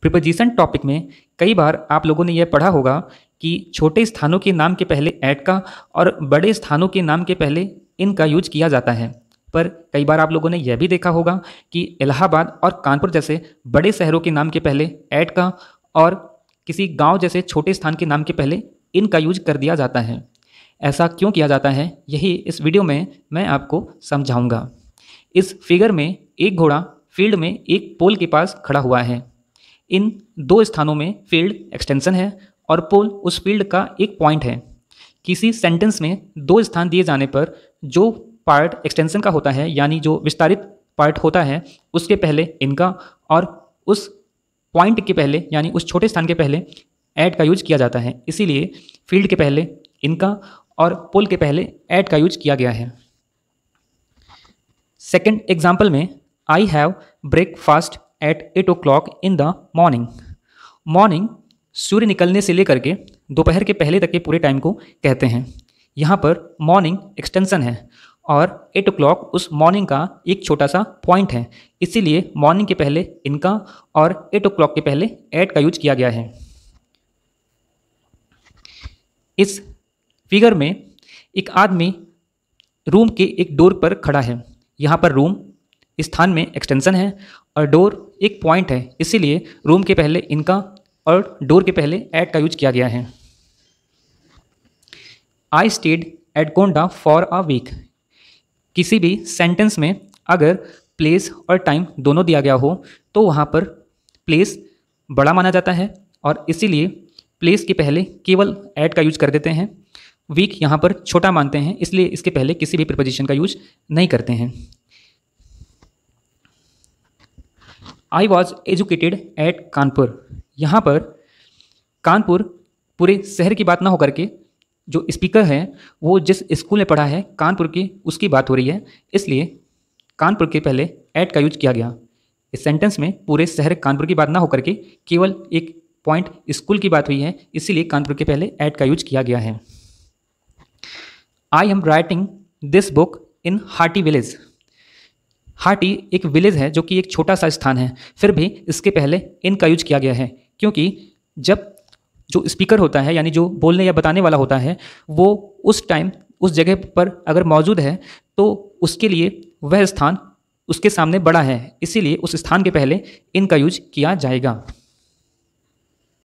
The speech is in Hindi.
प्रिपोजिशन टॉपिक में कई बार आप लोगों ने यह पढ़ा होगा कि छोटे स्थानों के नाम के पहले ऐट का और बड़े स्थानों के नाम के पहले इन का यूज किया जाता है पर कई बार आप लोगों ने यह भी देखा होगा कि इलाहाबाद और कानपुर जैसे बड़े शहरों के नाम के पहले ऐट का और किसी गांव जैसे छोटे स्थान के नाम के पहले इन का यूज कर दिया जाता है ऐसा क्यों किया जाता है यही इस वीडियो में मैं आपको समझाऊंगा इस फिगर में एक घोड़ा फील्ड में एक पोल के पास खड़ा हुआ है इन दो स्थानों में फील्ड एक्सटेंशन है और पोल उस फील्ड का एक पॉइंट है किसी सेंटेंस में दो स्थान दिए जाने पर जो पार्ट एक्सटेंशन का होता है यानी जो विस्तारित पार्ट होता है उसके पहले इनका और उस पॉइंट के पहले यानी उस छोटे स्थान के पहले ऐड का यूज किया जाता है इसीलिए फील्ड के पहले इनका और पोल के पहले ऐड का यूज किया गया है सेकेंड एग्जाम्पल में I have breakfast at eight o'clock in the morning morning सूर्य निकलने से लेकर के दोपहर के पहले तक के पूरे टाइम को कहते हैं यहाँ पर मॉर्निंग एक्सटेंसन है और एट ओ क्लॉक उस मॉर्निंग का एक छोटा सा पॉइंट है इसीलिए मॉर्निंग के पहले इनका और एट ओ क्लॉक के पहले एट का यूज किया गया है इस फिगर में एक आदमी रूम के एक डोर पर खड़ा है यहाँ पर रूम स्थान में एक्सटेंसन है और डोर एक पॉइंट है इसीलिए रूम के पहले इनका और डोर के पहले एट का यूज किया गया है I stayed at Gonda for a week किसी भी सेंटेंस में अगर प्लेस और टाइम दोनों दिया गया हो तो वहाँ पर प्लेस बड़ा माना जाता है और इसीलिए प्लेस के पहले केवल ऐड का यूज कर देते हैं वीक यहाँ पर छोटा मानते हैं इसलिए इसके पहले किसी भी प्रपोजिशन का यूज नहीं करते हैं I was educated at Kanpur यहाँ पर कानपुर पूरे शहर की बात ना होकर के जो स्पीकर है वो जिस स्कूल में पढ़ा है कानपुर की उसकी बात हो रही है इसलिए कानपुर के पहले एट का यूज किया गया इस सेंटेंस में पूरे शहर कानपुर की बात ना होकर के केवल एक पॉइंट स्कूल की बात हुई है इसीलिए कानपुर के पहले एट का यूज किया गया है I am writing this book in Harti village Hati एक विलेज है जो कि एक छोटा सा स्थान है फिर भी इसके पहले इन का यूज किया गया है क्योंकि जब जो स्पीकर होता है यानी जो बोलने या बताने वाला होता है वो उस टाइम उस जगह पर अगर मौजूद है तो उसके लिए वह स्थान उसके सामने बड़ा है इसीलिए उस स्थान के पहले इन का यूज किया जाएगा